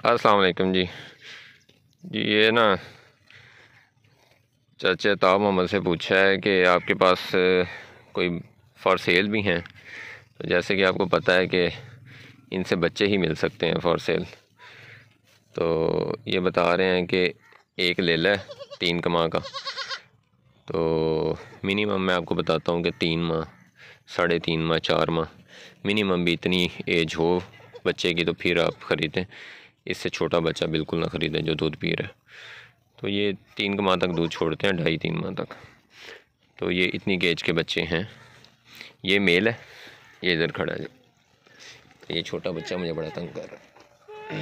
अस्सलाम वालेकुम जी जी ये ना चाचा ताब मोहम्मद से पूछा है कि आपके पास कोई फॉर सेल भी हैं तो जैसे कि आपको पता है कि इनसे बच्चे ही मिल सकते हैं फॉर सेल तो ये बता रहे हैं कि एक ले लें तीन कमा का तो मिनिमम मैं आपको बताता हूँ कि तीन माह साढ़े तीन माह चार माह मिनिमम भी इतनी एज हो बच्चे की तो फिर आप ख़रीदें इससे छोटा बच्चा बिल्कुल ना ख़रीदे जो दूध पी रहा है तो ये तीन माह तक दूध छोड़ते हैं ढाई तीन माह तक तो ये इतनी गेज के बच्चे हैं ये मेल है ये इधर खड़ा है तो ये छोटा बच्चा मुझे बड़ा तंग कर रहा है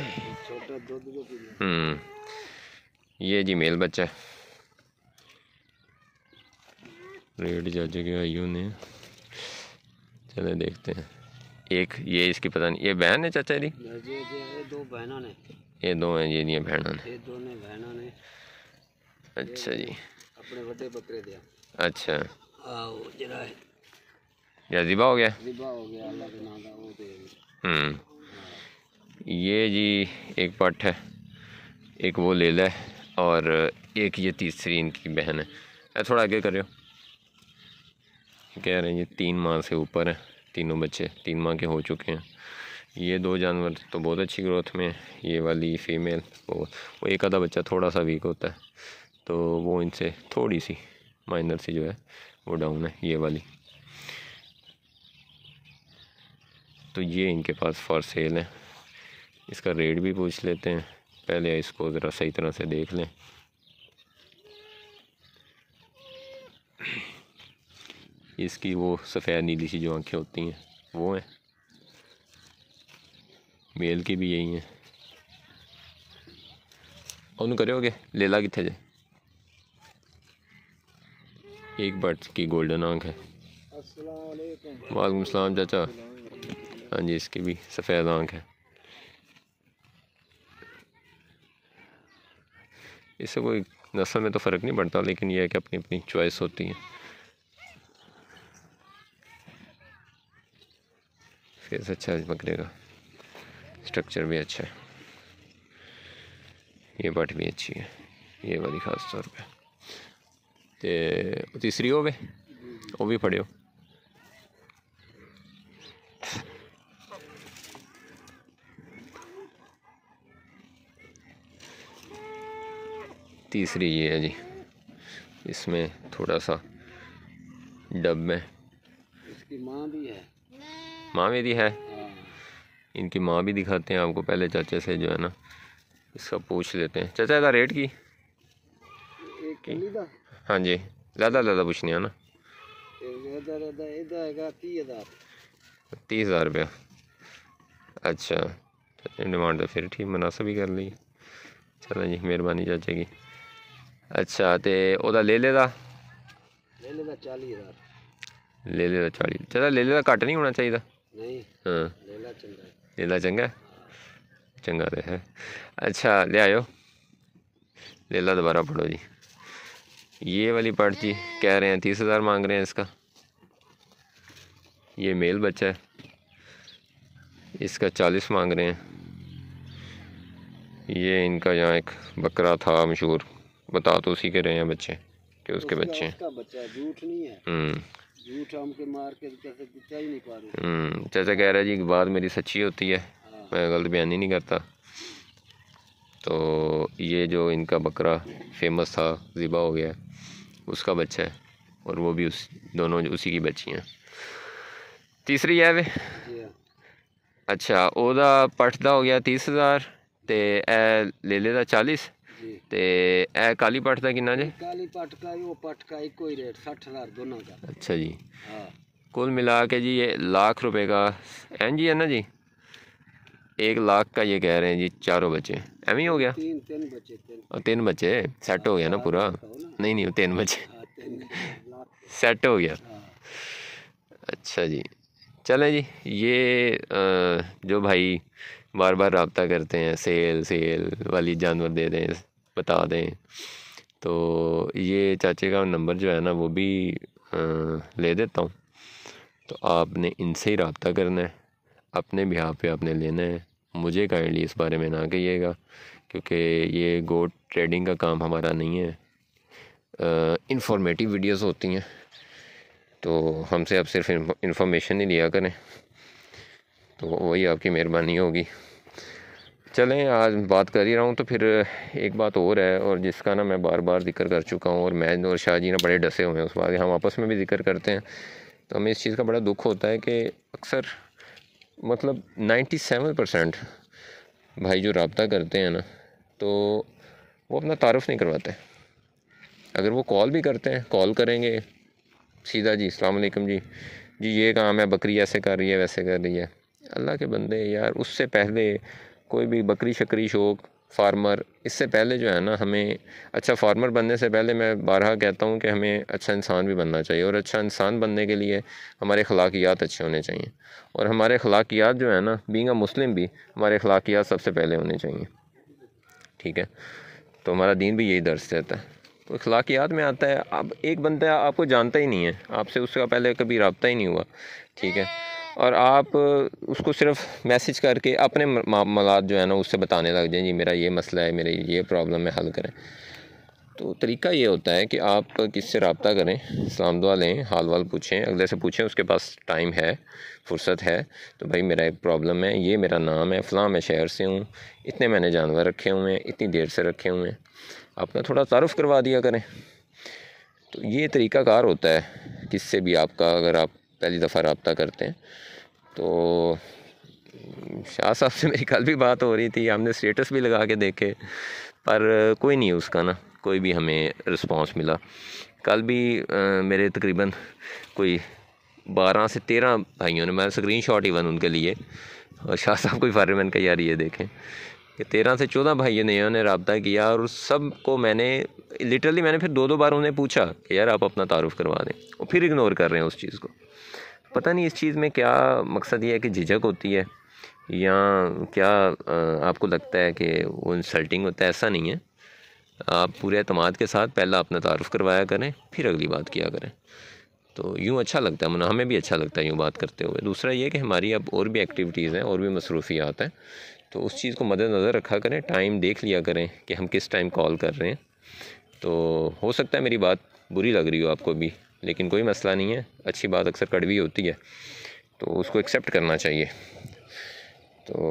हम्म, ये जी मेल बच्चा है रेड जज के ने चले देखते हैं एक ये इसकी पता नहीं ये बहन है चाचा जी दो बहनों ने ये दो हैं ये नहीं बहनों ने अच्छा जी अपने बड़े बकरे दिया अच्छा आओ जरा या जिबा हो गया जिबा हो गया अल्लाह के नाम का वो दे हम्म ये जी एक पट है एक वो ले ले और एक ये तीसरी इनकी बहन है थोड़ा आगे कर रहे हो कह रहे हैं ये तीन माह से ऊपर है तीनों बच्चे तीन माह के हो चुके हैं ये दो जानवर तो बहुत अच्छी ग्रोथ में ये वाली फीमेल वो वो एक आधा बच्चा थोड़ा सा वीक होता है तो वो इनसे थोड़ी सी माइनर सी जो है वो डाउन है ये वाली तो ये इनके पास फॉर सेल है इसका रेट भी पूछ लेते हैं पहले इसको ज़रा सही तरह से देख लें इसकी वो सफ़ेद नीली सी जो आंखें होती हैं वो हैं मेल की भी यही हैं ਉਹਨੂੰ ਕਰਿਓ ਕਿ ਲੇਲਾ ਕਿੱਥੇ ਜੇ एक बर्ड की गोल्डन आंख है वालेकुम सलाम चाचा हाँ जी इसकी भी सफ़ेद आंख है इससे कोई नस्ल में तो फ़र्क नहीं पड़ता लेकिन यह है कि अपनी अपनी चॉइस होती है इसके अच्छा पकड़ेगा स्ट्रक्चर भी अच्छा है ये बट भी अच्छी है ये वाली खास तौर तीसरी हो तीसरी होवे भी फड़े हो तीसरी ये है जी इसमें थोड़ा सा डब में इसकी माँ भी है माँ मेरी है इनकी माँ भी दिखाते हैं आपको पहले चाचे से जो है ना इसका पूछ लेते हैं चाचा का रेट की हाँ जी ज़्यादा ज़्यादा पूछनी ना तीस हज़ार रुपया अच्छा डिमांड तो फिर ठीक मुनासब ही कर ली चलो जी मेहरबानी चाचे की अच्छा तो ओदा ले लेदा ले लेदा चाली हज़ार ले लेदा चाली चलो ले लेदा घट नहीं होना चाहिए नहीं लीला हाँ। चंगा चंगा तो है अच्छा ले आयो लीला दोबारा पढ़ो जी ये वाली पार्ट जी कह रहे हैं तीस हज़ार मांग रहे हैं इसका ये मेल बच्चा है इसका चालीस मांग रहे हैं ये इनका यहाँ एक बकरा था मशहूर बता तो उसी के रहे हैं बच्चे कि उसके बच्चे हैं रहे चाचा हम्म, कह रहा है जी बात मेरी सच्ची होती है हाँ। मैं गलत बयान ही नहीं करता तो ये जो इनका बकरा फेमस था ज़िबा हो गया उसका बच्चा है और वो भी उस दोनों उसी की बच्ची हैं तीसरी है वे हाँ। अच्छा ओदा पठदा हो गया तीस हज़ार तो ए ले लेता चालीस ਤੇ ਇਹ ਕਾਲੀ ਪੱਟ ਦਾ ਕਿੰਨਾ ਜੇ ਕਾਲੀ ਪੱਟ ਦਾ ਉਹ ਪੱਟ ਦਾ ਇੱਕੋ ਹੀ ਰੇਟ 60000 ਦੋਨਾਂ ਦਾ अच्छा जी हाँ। कुल मिला के जी ये लाख रुपए का एन जी है ना जी एक लाख का ये कह रहे हैं जी चारों बच्चे एम हो गया तीन तीन बच्चे हो गया ना पूरा हाँ, नहीं नहीं तीन बच्चे हाँ, हो गया अच्छा जी चलें जी ये जो भाई बार बार रबता करते हैं सेल सेल वाली जानवर दे दें हैं बता दें तो ये चाचे का नंबर जो है ना वो भी आ, ले देता हूँ तो आपने इनसे ही रबता करना है अपने बिहार पे आपने लेना है मुझे काइंडली इस बारे में ना कहिएगा क्योंकि ये गोट ट्रेडिंग का काम हमारा नहीं है इंफॉर्मेटिव वीडियोस होती हैं तो हमसे आप सिर्फ इंफॉर्मेशन ही लिया करें तो वही आपकी मेहरबानी होगी चलें आज बात कर ही रहा हूँ तो फिर एक बात और है और जिसका ना मैं बार बार जिक्र कर चुका हूँ और मैं और शाहजी ना बड़े डसे हुए हैं उस बात हम आपस में भी जिक्र करते हैं तो हमें इस चीज़ का बड़ा दुख होता है कि अक्सर मतलब नाइन्टी सेवन परसेंट भाई जो रबता करते हैं ना तो वो अपना तारफ़ नहीं करवाते अगर वो कॉल भी करते हैं कॉल करेंगे सीधा जी अलैक्म जी जी ये काम है बकरी ऐसे कर रही है वैसे कर रही है अल्लाह के बंदे यार उससे पहले कोई भी बकरी शकरी शौक फार्मर इससे पहले जो है ना हमें अच्छा फार्मर बनने से पहले मैं बारह कहता हूँ कि हमें अच्छा इंसान भी बनना चाहिए और अच्छा इंसान बनने के लिए हमारे अखलाकियात अच्छे होने चाहिए और हमारे अखलाकियात जो है ना बींग अ मुस्लिम भी हमारे अखलाकियात सबसे पहले होने चाहिए ठीक है तो हमारा दीन भी यही दर्ज देता है तो अखलाकियात में आता है अब एक बंदा आपको जानता ही नहीं है आपसे उसका पहले कभी रबता ही नहीं हुआ ठीक है और आप उसको सिर्फ मैसेज करके अपने मामला जो है ना उससे बताने लग जाएँ जी मेरा ये मसला है मेरे ये प्रॉब्लम है हल करें तो तरीका ये होता है कि आप किससे रबता करें सलाम दुआ लें हाल वाल पूछें अगले से पूछें उसके पास टाइम है फुर्सत है तो भाई मेरा एक प्रॉब्लम है ये मेरा नाम है फ़लाँ मैं शहर से हूँ इतने मैंने जानवर रखे हुए हैं इतनी देर से रखे हुए हैं अपना थोड़ा तारफ़ करवा दिया करें तो ये तरीक़ाकार होता है किससे भी आपका अगर आप पहली दफ़ा रबता करते हैं तो शाह साहब से मेरी कल भी बात हो रही थी हमने स्टेटस भी लगा के देखे पर कोई नहीं उसका ना कोई भी हमें रिस्पांस मिला कल भी आ, मेरे तकरीबन कोई बारह से तेरह भाइयों ने मैं स्क्रीन शॉट इवन उनके लिए और शाह साहब को फारे मैंने कहा यार ये देखें कि तेरह से चौदह भाइयों ने उन्होंने रबता किया और उस सब को मैंने लिटरली मैंने फिर दो दो बार उन्हें पूछा कि यार आप अपना तारुफ करवा दें और फिर इग्नोर कर रहे हैं उस चीज़ को पता नहीं इस चीज़ में क्या मकसद ये है कि झिझक होती है या क्या आपको लगता है कि वो इंसल्टिंग होता है ऐसा नहीं है आप पूरे अतमाद के साथ पहला अपना तारफ़ करवाया करें फिर अगली बात किया करें तो यूँ अच्छा लगता है मना हमें भी अच्छा लगता है यूँ बात करते हुए दूसरा ये कि हमारी अब और भी एक्टिविटीज़ हैं और भी मसरूफियात हैं तो उस चीज़ को मद्दनज़र नज़र रखा करें टाइम देख लिया करें कि हम किस टाइम कॉल कर रहे हैं तो हो सकता है मेरी बात बुरी लग रही हो आपको भी लेकिन कोई मसला नहीं है अच्छी बात अक्सर कड़वी होती है तो उसको एक्सेप्ट करना चाहिए तो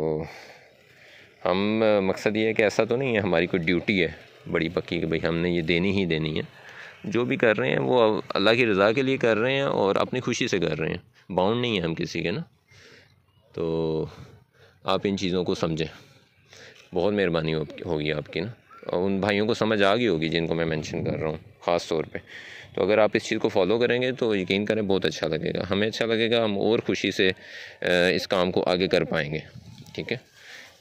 हम मकसद ये है कि ऐसा तो नहीं है हमारी कोई ड्यूटी है बड़ी पक्की कि भाई हमने ये देनी ही देनी है जो भी कर रहे हैं वो अल्लाह की रज़ा के लिए कर रहे हैं और अपनी खुशी से कर रहे हैं बाउंड नहीं है हम किसी के ना तो आप इन चीज़ों को समझें बहुत मेहरबानी होगी आपकी ना और उन भाइयों को समझ आ गई होगी जिनको मैं मेंशन कर रहा हूँ ख़ास तौर पर तो अगर आप इस चीज़ को फॉलो करेंगे तो यकीन करें बहुत अच्छा लगेगा हमें अच्छा लगेगा हम और खुशी से इस काम को आगे कर पाएंगे ठीक है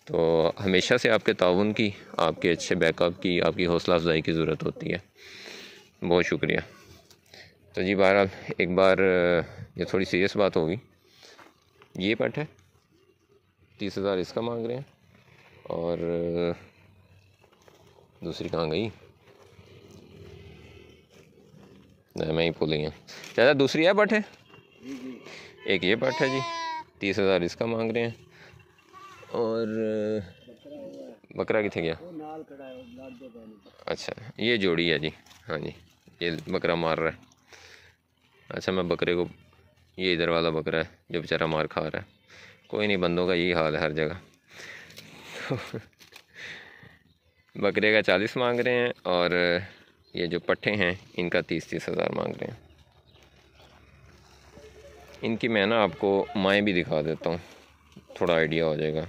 तो हमेशा से आपके ताउन की आपके अच्छे बैकअप की आपकी हौसला अफजाई की ज़रूरत होती है बहुत शुक्रिया तो जी बहरहाल एक बार ये थोड़ी सीरियस बात होगी ये पट है तीस हज़ार इसका मांग रहे हैं और दूसरी कहाँ गई मैं ही भूल गया ज़्यादा दूसरी है बट है एक ये बट है जी तीस हज़ार इसका मांग रहे हैं और बकरा कितने गया अच्छा ये जोड़ी है जी हाँ जी ये बकरा मार रहा है अच्छा मैं बकरे को ये इधर वाला बकरा है जो बेचारा मार खा रहा है कोई नहीं बंदों का यही हाल है हर जगह बकरे का चालीस मांग रहे हैं और ये जो पट्टे हैं इनका तीस तीस हज़ार मांग रहे हैं इनकी मैं ना आपको माएँ भी दिखा देता हूँ थोड़ा आइडिया हो जाएगा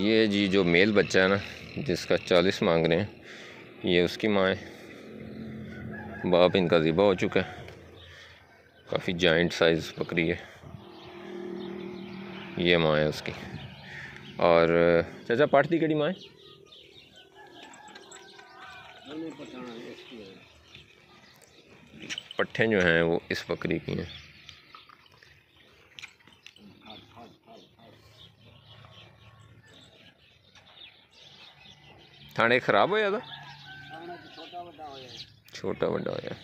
ये जी जो मेल बच्चा है ना जिसका चालीस मांग रहे हैं ये उसकी माँ है बाप इनका ज़िबा हो चुका है काफ़ी जॉइंट साइज़ बकरी है ये माँ है उसकी और चाचा पाठती कड़ी माँ है पट्ठे जो हैं वो इस बकरी की हैं थाने खराब हो जाता छोटा बड़ा होया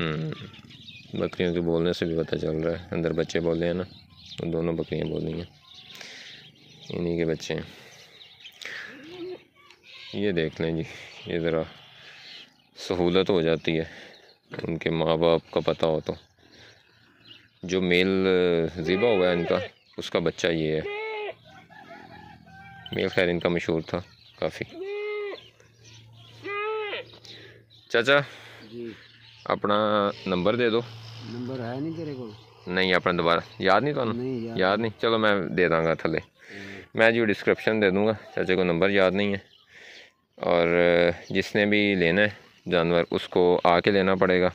हम्म, बकरियों के बोलने से भी पता चल रहा है अंदर बच्चे बोल रहे हैं ना तो दोनों बकरियां बोल रही हैं इन्हीं के बच्चे हैं ये देख लें जी ये ज़रा सहूलत हो जाती है उनके माँ बाप का पता हो तो जो मेल ज़िबा हुआ है इनका उसका बच्चा ये है मेल खैर इनका मशहूर था काफ़ी चाचा अपना नंबर दे दो नंबर है नहीं तेरे को नहीं अपना दोबारा याद नहीं तो नहीं, याद, याद नहीं चलो मैं दे दांगा थले मैं जो डिस्क्रिप्शन दे दूँगा चाचे को नंबर याद नहीं है और जिसने भी लेना है जानवर उसको आके लेना पड़ेगा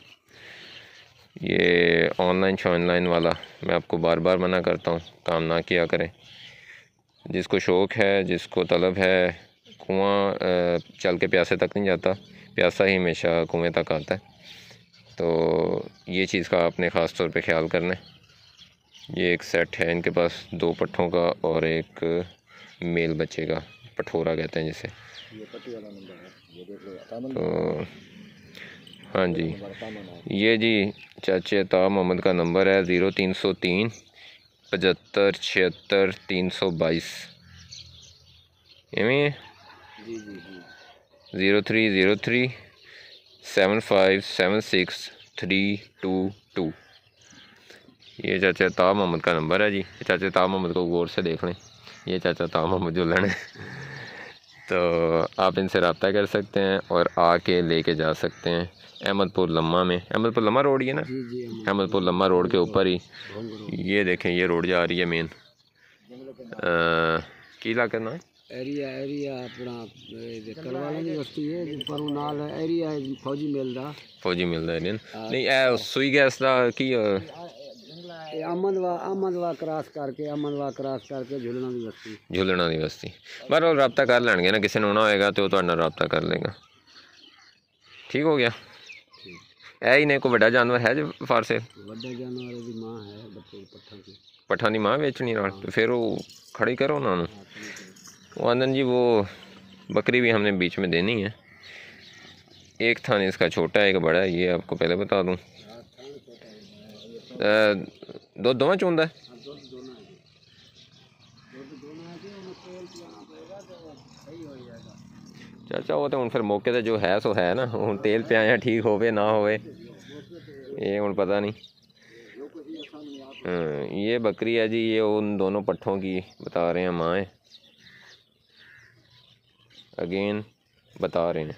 ये ऑनलाइन शॉनलाइन वाला मैं आपको बार बार मना करता हूँ काम ना किया करें जिसको शौक़ है जिसको तलब है कुआं चल के प्यासे तक नहीं जाता प्यासा ही हमेशा कुएँ तक आता है तो ये चीज़ का आपने ख़ास तौर पे ख्याल करना है ये एक सेट है इनके पास दो पट्ठों का और एक मेल बच्चे का पठोरा कहते हैं जिसे तो हाँ जी ये जी चाचे ता मोहम्मद का नंबर है ज़ीरो तीन सौ तीन पचहत्तर छिहत्तर तीन सौ बाईस इवें zero three zero three seven five seven six three two two ये चाचा ताह मोहम्मद का नंबर है जी चाचा ताह मोहम्मद को गौर से देख लें ये चाचा ताह मोहम्मद जो लड़े तो आप इनसे रबता कर सकते हैं और आके लेके जा सकते हैं अहमदपुर लम्मा में अहमदपुर लम्मा रोड ये ना अहमदपुर लम्मा रोड के ऊपर ही ये देखें ये रोड जा रही है मेन की इलाका ना एरिया एरिया अपना करवाने की बस्ती है पर नाल एरिया फौजी मिलदा फौजी मिलदा हाँ। नहीं ए सुई गैस दा की અમદાવાદ અમદાવાદ ક્રોસ કરકે અમદાવાદ ક્રોસ કરકે ઝુલણાની बस्ती ઝુલણાની बस्ती બરોબર رابطہ કર લેણગે ને ਕਿਸੇ ਨੂੰ ના હોएगा તો તુઆ તને رابطہ કર લેગા ઠીક હો ગયા એ ઈને કોઈ વડા જાનવર હે જે ફાર સે વડા જાનવર એ દી માં હે બચ્ચો પઠાની પઠાની માં વેચણી ર ફેર ઓ کھડી કરો ઉના નું વાંદનજી વો બકરી ભી હમને બીચ મે દેની હે એક થાને ઇસકા છોટા એક બડા યે આપકો પહેલે બતા દઉં दो दोवे चूंदा है चाचा वो तो हूँ फिर मौके से जो है सो है ना हूँ तेल पिया ठीक हो ना हो हूँ पता नहीं हम्म, ये बकरी है जी ये उन दोनों पट्ठों की बता रहे हैं माँ है। अगेन बता रहे हैं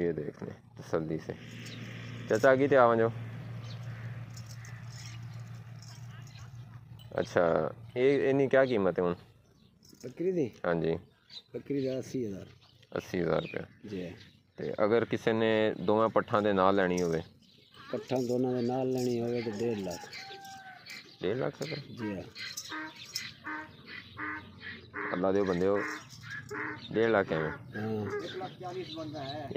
ये देख लें तसल्ली से चाचा अॻिते आहे वञो अच्छा ये इन्हीं क्या कीमत है हूँ बकरी दी हाँ जी बकरी ਦਾ 80000 80000 ਰੁਪਏ ਜੀ ਤੇ ਅਗਰ ਕਿਸੇ ਨੇ ਦੋਵਾਂ ਪੱਠਾਂ ਦੇ ਨਾਲ ਲੈਣੀ ਹੋਵੇ ਪੱਠਾਂ ਦੋਨਾਂ ਦੇ ਨਾਲ ਲੈਣੀ ਹੋਵੇ ਤਾਂ 1.5 ਲੱਖ 1.5 ਲੱਖ ਰੁਪਏ ਜੀ ਅੱਲਾ ਦੇ ਬੰਦਿਓ ਡੇਢ ਲੱਖ ਐਵੇਂ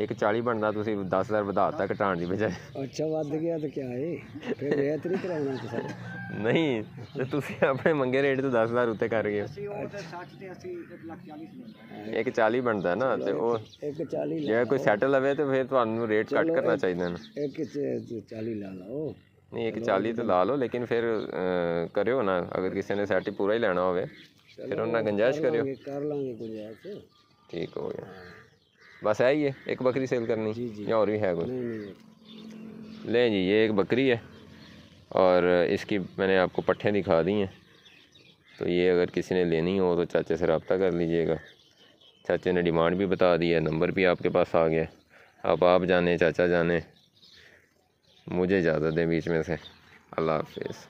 ਇੱਕ 40 ਬਣਦਾ ਤੁਸੀਂ 10000 ਵਧਾਤਾ ਘਟਾਉਣ ਦੀ ਬਜਾਏ ਅੱਛਾ ਵੱਧ ਗਿਆ ਤਾਂ ਕਿਆ ਏ ਫਿਰ ਰਿਆਇਤ ਨਹੀਂ ਕਰਾਉਣਾ ਤੁਸੀਂ ਨਹੀਂ ਤੇ ਤੁਸੀਂ ਆਪਣੇ ਮੰਗੇ ਰੇਟ ਤੋਂ 10000 ਉੱਤੇ ਕਰ ਗਏ ਅਸੀਂ ਉਹ ਤੇ 60 ਤੇ ਅਸੀਂ 1 ਲੱਖ 40 ਬਣਦਾ ਇੱਕ 40 ਬਣਦਾ ਨਾ ਤੇ ਉਹ ਇੱਕ 40 ਜੇ ਕੋਈ ਸੈਟਲ ਲਵੇ ਤੇ ਫਿਰ ਤੁਹਾਨੂੰ ਰੇਟ ਕੱਟ ਕਰਨਾ ਚਾਹੀਦਾ ਨਾ ਇੱਕ 40 ਲਾ ਲਓ ਨਹੀਂ ਇੱਕ 40 ਤੇ ਲਾ ਲਓ ਲੇਕਿਨ ਫਿਰ ਕਰਿਓ ਨਾ ਅਗਰ ਕਿਸੇ ਨੇ ਸੈਟ ਹੀ ਪੂਰਾ ਹੀ ਲੈਣਾ ਹੋਵੇ फिर उन्हें गुंजाइश करो कर लेंगे गुंजाइश ठीक हो गया हाँ। बस है ही है एक बकरी सेल करनी जी जी। या और भी है कोई ले जी ये एक बकरी है और इसकी मैंने आपको पट्ठे दिखा दी हैं तो ये अगर किसी ने लेनी हो तो चाचे से रबता कर लीजिएगा चाचे ने डिमांड भी बता दी है नंबर भी आपके पास आ गया अब आप जाने चाचा जाने मुझे इजाज़त दें बीच में से अल्लाह हाफिज़